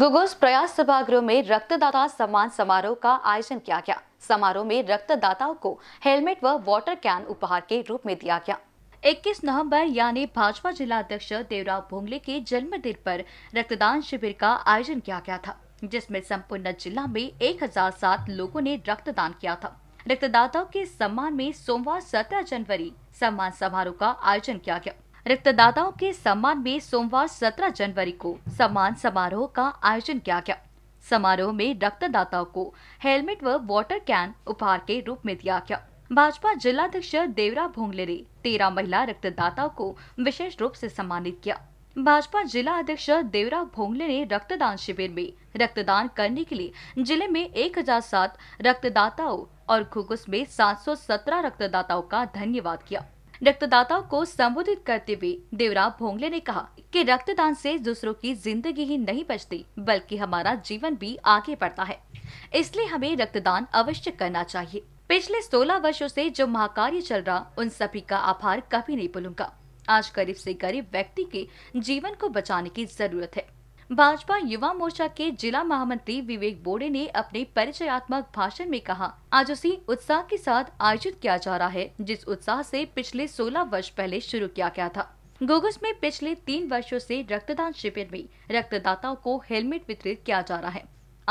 गुगुस प्रयास सभागृह में रक्तदाता सम्मान समारोह का आयोजन किया गया समारोह में रक्तदाताओं को हेलमेट व वाटर कैन उपहार के रूप में दिया गया 21 नवंबर यानी भाजपा जिला अध्यक्ष देवराव भोंगले के जन्मदिन पर रक्तदान शिविर का आयोजन किया गया था जिसमें संपूर्ण जिला में 1007 लोगों ने रक्तदान किया था रक्तदाताओं के सम्मान में सोमवार 17 जनवरी सम्मान समारोह का आयोजन किया गया रक्तदाताओं के सम्मान में सोमवार 17 जनवरी को सम्मान समारोह का आयोजन किया गया समारोह में रक्तदाताओं को हेलमेट व वाटर कैन उपहार के रूप में दिया गया भाजपा जिलाध्यक्ष देवरा भोंगले ने तेरह महिला रक्तदाताओं को विशेष रूप से सम्मानित किया भाजपा जिला अध्यक्ष देवरा भोंगले ने रक्तदान शिविर में रक्तदान करने के लिए जिले में 1007 रक्तदाताओं और घुगुस में 717 रक्तदाताओं का धन्यवाद किया रक्तदाताओं को संबोधित करते हुए देवराव भोंगले ने कहा कि रक्तदान से दूसरों की जिंदगी ही नहीं बचती बल्कि हमारा जीवन भी आगे बढ़ता है इसलिए हमें रक्तदान अवश्य करना चाहिए पिछले 16 वर्षों से जो महाकार्य चल रहा उन सभी का आभार कभी नहीं भूलूंगा आज गरीब से गरीब व्यक्ति के जीवन को बचाने की जरूरत है भाजपा युवा मोर्चा के जिला महामंत्री विवेक बोड़े ने अपने परिचयात्मक भाषण में कहा आज उसी उत्साह के साथ आयोजित किया जा रहा है जिस उत्साह से पिछले 16 वर्ष पहले शुरू किया गया था गोगस में पिछले तीन वर्षों से रक्तदान शिविर में रक्तदाताओं को हेलमेट वितरित किया जा रहा है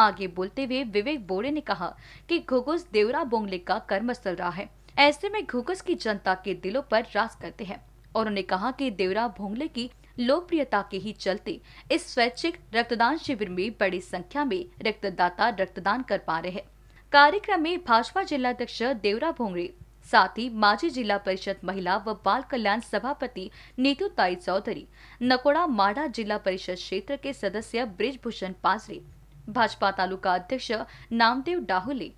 आगे बोलते हुए विवेक बोड़े ने कहा कि घुगुस देवरा बोंगले का कर्म स्थल रहा है ऐसे में घुगुस की जनता के दिलों पर रास करते हैं और उन्होंने कहा कि देवरा भोंगले की लोकप्रियता के ही चलते इस स्वैच्छिक रक्तदान शिविर में बड़ी संख्या में रक्तदाता रक्तदान कर पा रहे हैं कार्यक्रम में भाजपा जिलाध्यक्ष देवरा भोंगरे साथ ही माजी जिला परिषद महिला व बाल कल्याण सभापति नीतू ताई चौधरी नकोड़ा माड़ा जिला परिषद क्षेत्र के सदस्य ब्रिजभूषण पाजरे भाजपा तालुका अध्यक्ष नामदेव डाहुले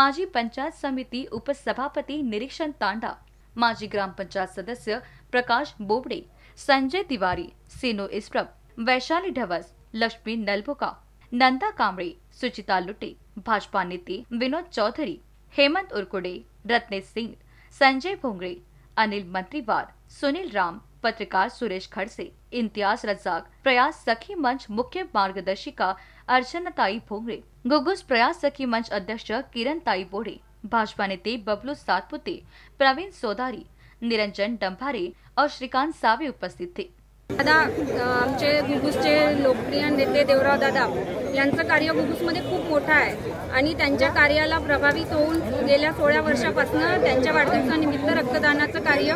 माजी पंचायत समिति उपसभापति निरीक्षण तांडा माजी ग्राम पंचायत सदस्य प्रकाश बोबडे संजय तिवारी सीनो इस्ट्रप वैशाली ढवस लक्ष्मी नलबुका नंदा कामड़े सुचिता लुटे भाजपा नेते विनोद चौधरी हेमंत उर्कुडे रत्नेश सिंह संजय भोंगरे अनिल मंत्रीवार सुनील राम पत्रकार सुरेश खड़से इम्तियाज रजाक प्रयास सखी मंच मुख्य मार्गदर्शिका अर्चनाताई भोंगरे गुगुस प्रयास सखी मंच अध्यक्ष किरण ताई बोड़े भाजपा नेता बबलू सातपुते प्रवीण सोदारी निरंजन डंभारे और श्रीकांत सावे उपस्थित थे दादा आमचे घुगुसचे लोकप्रिय नेते देवराव दादा यांचं कार्य घुगुसमध्ये खूप मोठं आहे आणि त्यांच्या कार्याला प्रभावित होऊन गेल्या सोळा वर्षापासून त्यांच्या वाढदिवसानिमित्त रक्तदानाचं कार्य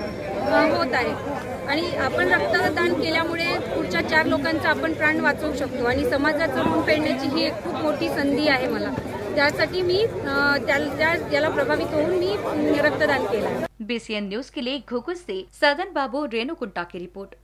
होत आहे आणि आपण रक्तदान केल्यामुळे पुढच्या चार लोकांचा आपण प्राण वाचवू शकतो आणि समाजाचं ऋण फेडण्याची ही एक खूप मोठी संधी आहे मला त्यासाठी मी त्या प्रभावित हो रक्तदान केलं बीसीएन न्यूज के लिए घुघुस से सदन बाबू रेणुकुंटा की रिपोर्ट